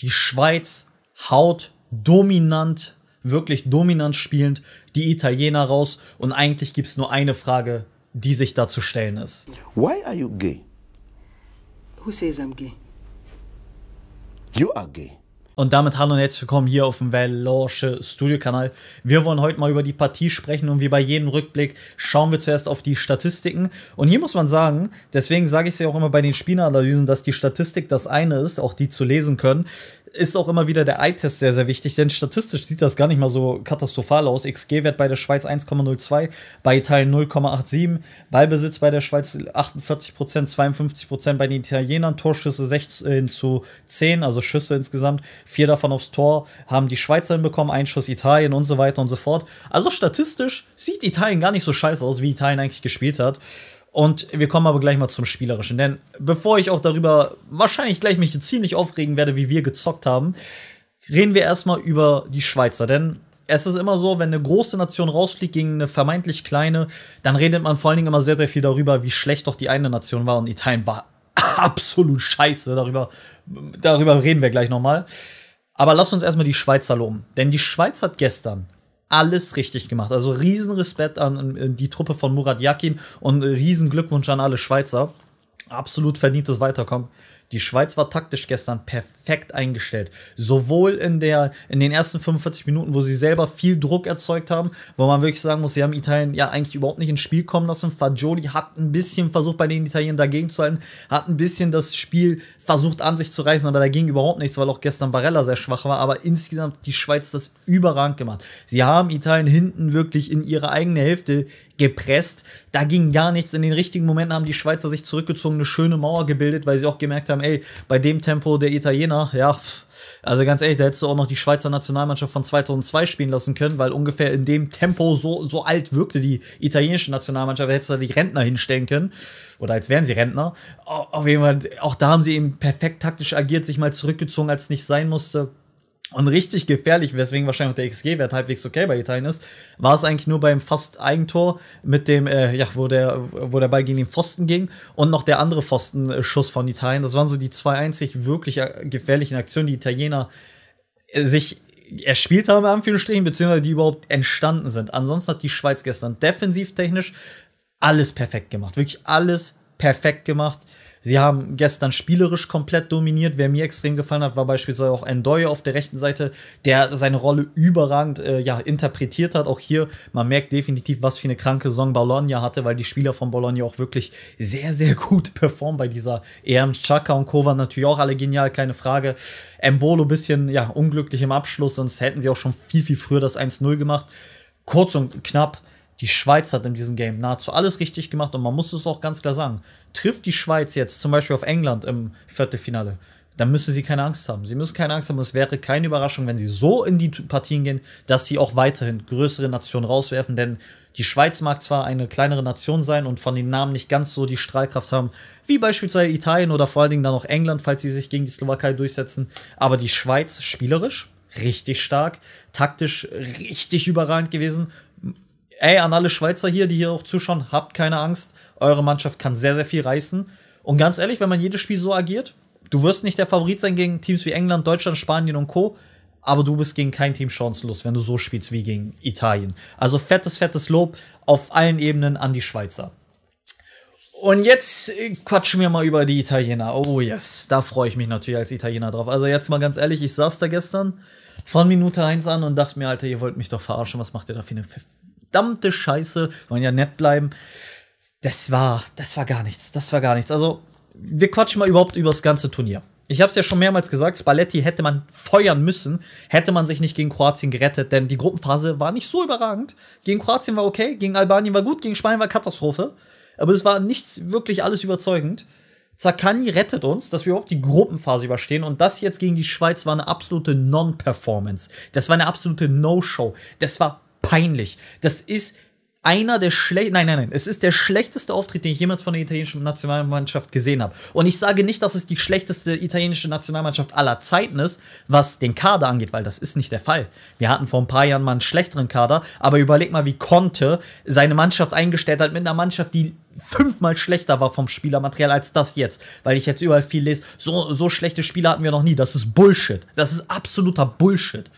die Schweiz haut dominant, wirklich dominant spielend die Italiener raus und eigentlich gibt es nur eine Frage, die sich da zu stellen ist. Why are you gay? Who says I'm gay? You are gay. Und damit hallo und herzlich willkommen hier auf dem Velorsche Studio-Kanal. Wir wollen heute mal über die Partie sprechen und wie bei jedem Rückblick schauen wir zuerst auf die Statistiken. Und hier muss man sagen, deswegen sage ich es ja auch immer bei den Spielanalysen, dass die Statistik das eine ist, auch die zu lesen können ist auch immer wieder der Eye-Test sehr, sehr wichtig, denn statistisch sieht das gar nicht mal so katastrophal aus. XG-Wert bei der Schweiz 1,02, bei Italien 0,87, Ballbesitz bei der Schweiz 48%, 52% bei den Italienern, Torschüsse 16 äh, zu 10, also Schüsse insgesamt, vier davon aufs Tor haben die Schweizer hinbekommen, ein Schuss Italien und so weiter und so fort. Also statistisch sieht Italien gar nicht so scheiße aus, wie Italien eigentlich gespielt hat. Und wir kommen aber gleich mal zum Spielerischen. Denn bevor ich auch darüber wahrscheinlich gleich mich ziemlich aufregen werde, wie wir gezockt haben, reden wir erstmal über die Schweizer. Denn es ist immer so, wenn eine große Nation rausfliegt gegen eine vermeintlich kleine, dann redet man vor allen Dingen immer sehr, sehr viel darüber, wie schlecht doch die eine Nation war. Und Italien war absolut scheiße. Darüber, darüber reden wir gleich nochmal. Aber lass uns erstmal die Schweizer loben. Denn die Schweiz hat gestern alles richtig gemacht. Also Riesenrespekt an die Truppe von Murat Yakin und Riesenglückwunsch an alle Schweizer. Absolut verdientes Weiterkommen. Die Schweiz war taktisch gestern perfekt eingestellt. Sowohl in, der, in den ersten 45 Minuten, wo sie selber viel Druck erzeugt haben, wo man wirklich sagen muss, sie haben Italien ja eigentlich überhaupt nicht ins Spiel kommen lassen. Fagioli hat ein bisschen versucht, bei den Italienern dagegen zu halten, hat ein bisschen das Spiel versucht an sich zu reißen, aber da ging überhaupt nichts, weil auch gestern Varella sehr schwach war. Aber insgesamt die Schweiz das überragend gemacht. Sie haben Italien hinten wirklich in ihre eigene Hälfte gepresst. Da ging gar nichts. In den richtigen Momenten haben die Schweizer sich zurückgezogen, eine schöne Mauer gebildet, weil sie auch gemerkt haben, ey, bei dem Tempo der Italiener, ja, also ganz ehrlich, da hättest du auch noch die Schweizer Nationalmannschaft von 2002 spielen lassen können, weil ungefähr in dem Tempo so, so alt wirkte die italienische Nationalmannschaft. Da hättest du da die Rentner hinstellen können. Oder als wären sie Rentner. Auf jeden Fall, auch da haben sie eben perfekt taktisch agiert, sich mal zurückgezogen, als es nicht sein musste und richtig gefährlich, weswegen wahrscheinlich auch der XG-Wert halbwegs okay bei Italien ist, war es eigentlich nur beim fast Eigentor mit dem, äh, ja, wo der, wo der Ball gegen den Pfosten ging und noch der andere Pfostenschuss von Italien. Das waren so die zwei einzig wirklich äh, gefährlichen Aktionen, die Italiener äh, sich erspielt haben, in Anführungsstrichen, beziehungsweise die überhaupt entstanden sind. Ansonsten hat die Schweiz gestern defensiv technisch alles perfekt gemacht. Wirklich alles perfekt gemacht. Sie haben gestern spielerisch komplett dominiert. Wer mir extrem gefallen hat, war beispielsweise auch Endoy auf der rechten Seite, der seine Rolle überragend äh, ja, interpretiert hat. Auch hier, man merkt definitiv, was für eine kranke Song Bologna hatte, weil die Spieler von Bologna auch wirklich sehr, sehr gut performen bei dieser EM. Chaka und Kova natürlich auch alle genial, keine Frage. Embolo ein bisschen ja, unglücklich im Abschluss, sonst hätten sie auch schon viel, viel früher das 1-0 gemacht. Kurz und knapp, die Schweiz hat in diesem Game nahezu alles richtig gemacht und man muss es auch ganz klar sagen. Trifft die Schweiz jetzt zum Beispiel auf England im Viertelfinale, dann müssen sie keine Angst haben. Sie müssen keine Angst haben. Es wäre keine Überraschung, wenn sie so in die Partien gehen, dass sie auch weiterhin größere Nationen rauswerfen. Denn die Schweiz mag zwar eine kleinere Nation sein und von den Namen nicht ganz so die Strahlkraft haben, wie beispielsweise Italien oder vor allen Dingen dann auch England, falls sie sich gegen die Slowakei durchsetzen. Aber die Schweiz spielerisch richtig stark, taktisch richtig überragend gewesen ey, an alle Schweizer hier, die hier auch zuschauen, habt keine Angst. Eure Mannschaft kann sehr, sehr viel reißen. Und ganz ehrlich, wenn man jedes Spiel so agiert, du wirst nicht der Favorit sein gegen Teams wie England, Deutschland, Spanien und Co. Aber du bist gegen kein Team chancenlos, wenn du so spielst wie gegen Italien. Also fettes, fettes Lob auf allen Ebenen an die Schweizer. Und jetzt quatschen wir mal über die Italiener. Oh yes, da freue ich mich natürlich als Italiener drauf. Also jetzt mal ganz ehrlich, ich saß da gestern von Minute 1 an und dachte mir, Alter, ihr wollt mich doch verarschen, was macht ihr da für eine verdammte Scheiße, wollen ja nett bleiben. Das war, das war gar nichts, das war gar nichts. Also, wir quatschen mal überhaupt über das ganze Turnier. Ich habe es ja schon mehrmals gesagt, Spalletti hätte man feuern müssen, hätte man sich nicht gegen Kroatien gerettet, denn die Gruppenphase war nicht so überragend. Gegen Kroatien war okay, gegen Albanien war gut, gegen Spanien war Katastrophe, aber es war nichts wirklich alles überzeugend. Zakani rettet uns, dass wir überhaupt die Gruppenphase überstehen. Und das jetzt gegen die Schweiz war eine absolute Non-Performance. Das war eine absolute No-Show. Das war peinlich. Das ist einer der schlecht nein nein nein es ist der schlechteste Auftritt den ich jemals von der italienischen Nationalmannschaft gesehen habe und ich sage nicht dass es die schlechteste italienische Nationalmannschaft aller Zeiten ist was den Kader angeht weil das ist nicht der Fall wir hatten vor ein paar Jahren mal einen schlechteren Kader aber überleg mal wie Conte seine Mannschaft eingestellt hat mit einer Mannschaft die fünfmal schlechter war vom Spielermaterial als das jetzt, weil ich jetzt überall viel lese, so, so schlechte Spieler hatten wir noch nie. Das ist Bullshit. Das ist absoluter Bullshit.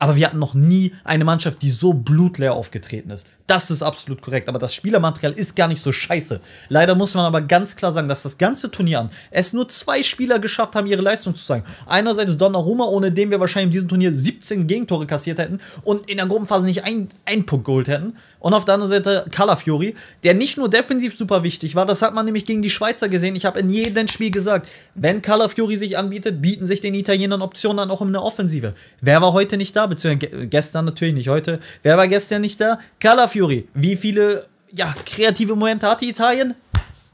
Aber wir hatten noch nie eine Mannschaft, die so blutleer aufgetreten ist. Das ist absolut korrekt. Aber das Spielermaterial ist gar nicht so scheiße. Leider muss man aber ganz klar sagen, dass das ganze Turnier an es nur zwei Spieler geschafft haben, ihre Leistung zu zeigen. Einerseits Donnarumma, ohne den wir wahrscheinlich in diesem Turnier 17 Gegentore kassiert hätten und in der Gruppenphase nicht einen Punkt geholt hätten. Und auf der anderen Seite Color Fury, der nicht nur defensiv super wichtig war, das hat man nämlich gegen die Schweizer gesehen. Ich habe in jedem Spiel gesagt, wenn Color Fury sich anbietet, bieten sich den Italienern Optionen dann auch in der Offensive. Wer war heute nicht da? Beziehungsweise gestern natürlich nicht heute. Wer war gestern nicht da? Color Fury. Wie viele ja, kreative Momente hatte Italien?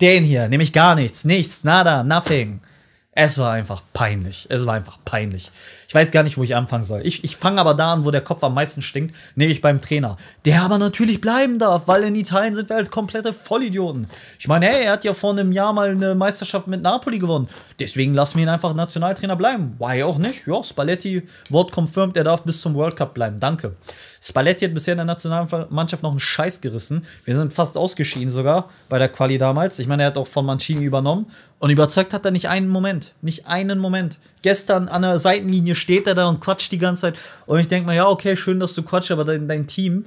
Den hier, nämlich gar nichts, nichts, nada, nothing. Es war einfach peinlich. Es war einfach peinlich. Ich weiß gar nicht, wo ich anfangen soll. Ich, ich fange aber da an, wo der Kopf am meisten stinkt, nämlich beim Trainer. Der aber natürlich bleiben darf, weil in Italien sind wir halt komplette Vollidioten. Ich meine, hey, er hat ja vor einem Jahr mal eine Meisterschaft mit Napoli gewonnen. Deswegen lassen wir ihn einfach Nationaltrainer bleiben. Why auch nicht? Ja, Spalletti, Wort confirmed, er darf bis zum World Cup bleiben. Danke. Spalletti hat bisher in der Nationalmannschaft noch einen Scheiß gerissen. Wir sind fast ausgeschieden sogar bei der Quali damals. Ich meine, er hat auch von Mancini übernommen und überzeugt hat er nicht einen Moment. Nicht einen Moment. Gestern an der Seitenlinie steht er da und quatscht die ganze Zeit. Und ich denke mal, ja, okay, schön, dass du quatschst, aber dein, dein Team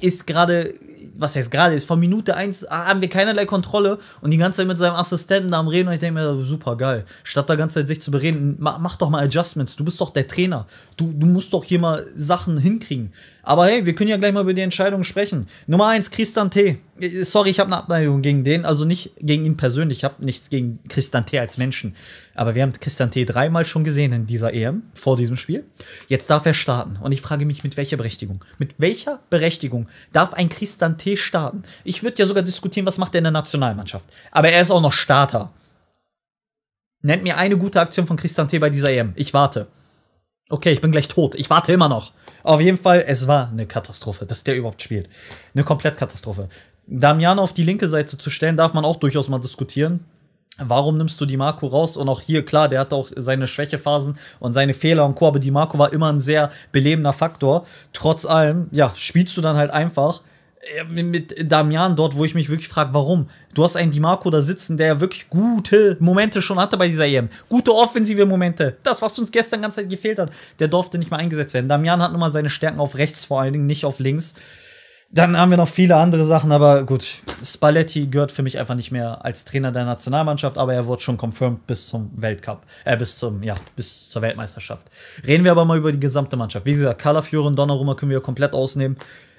ist gerade was jetzt gerade, ist von Minute 1 ah, haben wir keinerlei Kontrolle und die ganze Zeit mit seinem Assistenten da am Reden und ich denke mir, super geil. Statt da ganze Zeit sich zu bereden, mach doch mal Adjustments, du bist doch der Trainer. Du, du musst doch hier mal Sachen hinkriegen. Aber hey, wir können ja gleich mal über die Entscheidung sprechen. Nummer 1, Christian T. Äh, sorry, ich habe eine Abneigung gegen den, also nicht gegen ihn persönlich, ich habe nichts gegen Christian T. als Menschen. Aber wir haben Christian T. dreimal schon gesehen in dieser EM, vor diesem Spiel. Jetzt darf er starten und ich frage mich, mit welcher Berechtigung? Mit welcher Berechtigung darf ein Christian Kanté starten. Ich würde ja sogar diskutieren, was macht er in der Nationalmannschaft. Aber er ist auch noch Starter. Nennt mir eine gute Aktion von Christian T bei dieser EM. Ich warte. Okay, ich bin gleich tot. Ich warte immer noch. Auf jeden Fall, es war eine Katastrophe, dass der überhaupt spielt. Eine Komplettkatastrophe. Damiano auf die linke Seite zu stellen, darf man auch durchaus mal diskutieren. Warum nimmst du die Marco raus? Und auch hier, klar, der hat auch seine Schwächephasen und seine Fehler und Co. Aber die Marco war immer ein sehr belebender Faktor. Trotz allem, ja, spielst du dann halt einfach mit Damian dort, wo ich mich wirklich frage, warum? Du hast einen Di Marco da sitzen, der ja wirklich gute Momente schon hatte bei dieser EM. Gute offensive Momente. Das, was uns gestern ganze Zeit gefehlt hat. Der durfte nicht mehr eingesetzt werden. Damian hat nun mal seine Stärken auf rechts vor allen Dingen, nicht auf links. Dann haben wir noch viele andere Sachen, aber gut, Spalletti gehört für mich einfach nicht mehr als Trainer der Nationalmannschaft, aber er wurde schon confirmed bis zum Weltcup, äh, bis zum, ja, bis zur Weltmeisterschaft. Reden wir aber mal über die gesamte Mannschaft. Wie gesagt, Kalafiore und Donnarumma können wir komplett ausnehmen.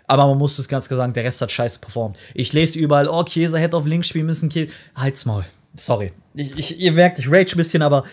Aber man muss es ganz klar sagen, der Rest hat scheiße performt. Ich lese überall, oh, Käse hätte auf links spielen müssen, Käse. Halt's Maul. Sorry. Ich, ich, ihr merkt, ich rage ein bisschen, aber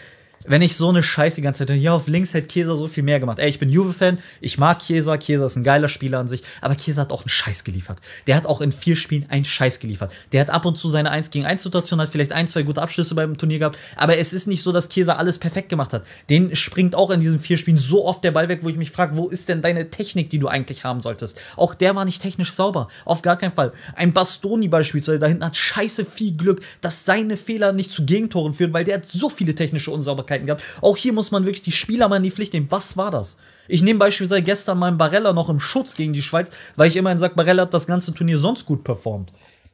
wenn ich so eine Scheiße die ganze Zeit, ja, auf links hätte Kesa so viel mehr gemacht. Ey, ich bin Juve-Fan, ich mag Kesa, Kesa ist ein geiler Spieler an sich, aber Kesa hat auch einen Scheiß geliefert. Der hat auch in vier Spielen einen Scheiß geliefert. Der hat ab und zu seine 1 gegen 1 Situation, hat vielleicht ein, zwei gute Abschlüsse beim Turnier gehabt, aber es ist nicht so, dass Kesa alles perfekt gemacht hat. Den springt auch in diesen vier Spielen so oft der Ball weg, wo ich mich frage, wo ist denn deine Technik, die du eigentlich haben solltest? Auch der war nicht technisch sauber, auf gar keinen Fall. Ein Bastoni beispielsweise da hinten hat scheiße viel Glück, dass seine Fehler nicht zu Gegentoren führen, weil der hat so viele technische Unsauberkeiten Möglichkeiten gehabt. Auch hier muss man wirklich die Spieler mal in die Pflicht nehmen. Was war das? Ich nehme beispielsweise gestern meinen Barella noch im Schutz gegen die Schweiz, weil ich immerhin sage, Barella hat das ganze Turnier sonst gut performt.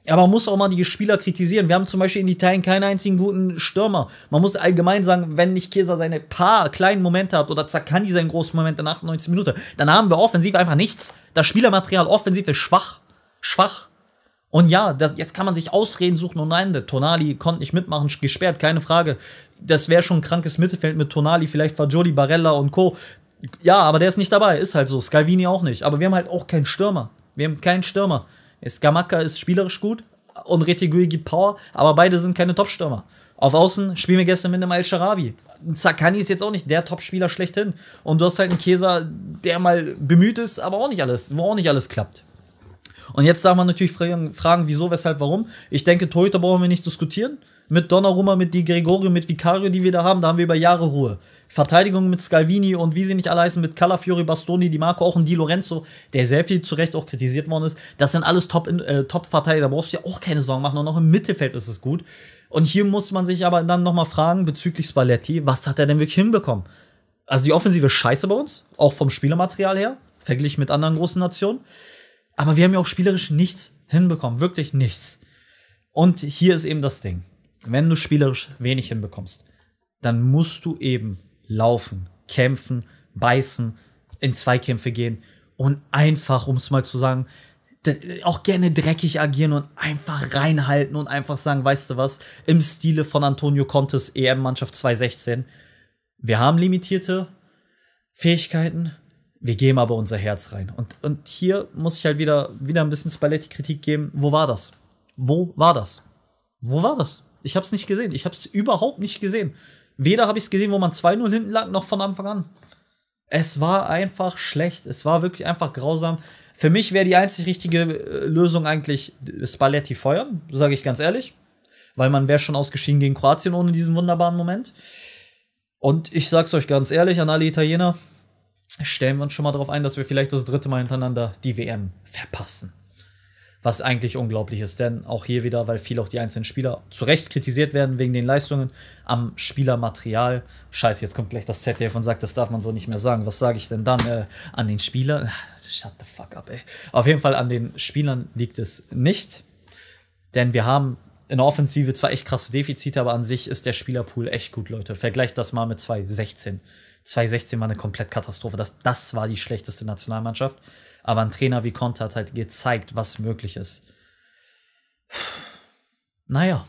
Aber man muss auch mal die Spieler kritisieren. Wir haben zum Beispiel in Italien keinen einzigen guten Stürmer. Man muss allgemein sagen, wenn nicht Kesa seine paar kleinen Momente hat oder Zakani seinen großen Moment in 98 Minuten, dann haben wir offensiv einfach nichts. Das Spielermaterial offensiv ist schwach. Schwach. Und ja, das, jetzt kann man sich Ausreden suchen und nein, der Tonali konnte nicht mitmachen, gesperrt, keine Frage. Das wäre schon ein krankes Mittelfeld mit Tonali, vielleicht war Jody Barella und Co. Ja, aber der ist nicht dabei, ist halt so. Scalvini auch nicht. Aber wir haben halt auch keinen Stürmer. Wir haben keinen Stürmer. Skamaka ist spielerisch gut und Retigui gibt Power, aber beide sind keine Top-Stürmer. Auf Außen spielen wir gestern mit einem Al-Sharawi. Zakani ist jetzt auch nicht der Top-Spieler schlechthin. Und du hast halt einen Käser, der mal bemüht ist, aber auch nicht alles, wo auch nicht alles klappt. Und jetzt darf man natürlich fragen, wieso, weshalb, warum. Ich denke, Toyota brauchen wir nicht diskutieren. Mit Donnarumma, mit Di Gregorio, mit Vicario, die wir da haben, da haben wir über Jahre Ruhe. Verteidigung mit Scalvini und wie sie nicht alle heißen, mit Calafiori, Bastoni, Di Marco, auch ein Di Lorenzo, der sehr viel zu Recht auch kritisiert worden ist. Das sind alles äh, Top-Verteidiger, äh, Top da brauchst du ja auch keine Sorgen machen. Und auch im Mittelfeld ist es gut. Und hier muss man sich aber dann nochmal fragen bezüglich Spalletti, was hat er denn wirklich hinbekommen? Also die Offensive scheiße bei uns, auch vom Spielermaterial her, verglichen mit anderen großen Nationen. Aber wir haben ja auch spielerisch nichts hinbekommen, wirklich nichts. Und hier ist eben das Ding. Wenn du spielerisch wenig hinbekommst, dann musst du eben laufen, kämpfen, beißen, in Zweikämpfe gehen und einfach, um es mal zu sagen, auch gerne dreckig agieren und einfach reinhalten und einfach sagen, weißt du was, im Stile von Antonio Contes EM-Mannschaft 2016. Wir haben limitierte Fähigkeiten, wir geben aber unser Herz rein. Und, und hier muss ich halt wieder, wieder ein bisschen Spalletti-Kritik geben. Wo war das? Wo war das? Wo war das? Ich habe es nicht gesehen. Ich habe es überhaupt nicht gesehen. Weder habe ich es gesehen, wo man 2-0 hinten lag, noch von Anfang an. Es war einfach schlecht. Es war wirklich einfach grausam. Für mich wäre die einzig richtige äh, Lösung eigentlich Spalletti feuern, sage ich ganz ehrlich. Weil man wäre schon ausgeschieden gegen Kroatien ohne diesen wunderbaren Moment. Und ich sag's euch ganz ehrlich an alle Italiener, stellen wir uns schon mal darauf ein, dass wir vielleicht das dritte Mal hintereinander die WM verpassen. Was eigentlich unglaublich ist, denn auch hier wieder, weil viel auch die einzelnen Spieler zu Recht kritisiert werden wegen den Leistungen am Spielermaterial. Scheiße, jetzt kommt gleich das ZDF und sagt, das darf man so nicht mehr sagen. Was sage ich denn dann äh, an den Spielern? Ah, shut the fuck up, ey. Auf jeden Fall an den Spielern liegt es nicht, denn wir haben in der Offensive zwar echt krasse Defizite, aber an sich ist der Spielerpool echt gut, Leute. Vergleicht das mal mit 2016 2016 war eine komplett Katastrophe. Das, das war die schlechteste Nationalmannschaft. Aber ein Trainer wie Conte hat halt gezeigt, was möglich ist. Naja,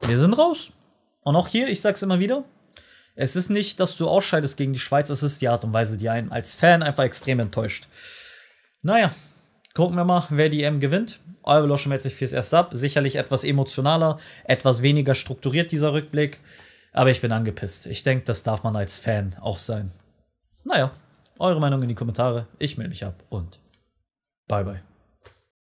wir sind raus. Und auch hier, ich sag's immer wieder, es ist nicht, dass du ausscheidest gegen die Schweiz, es ist die Art und Weise, die einen als Fan einfach extrem enttäuscht. Naja, gucken wir mal, wer die M gewinnt. Euer Loschen meldet sich fürs Erste ab. Sicherlich etwas emotionaler, etwas weniger strukturiert dieser Rückblick. Aber ich bin angepisst. Ich denke, das darf man als Fan auch sein. Naja, eure Meinung in die Kommentare. Ich melde mich ab und bye bye.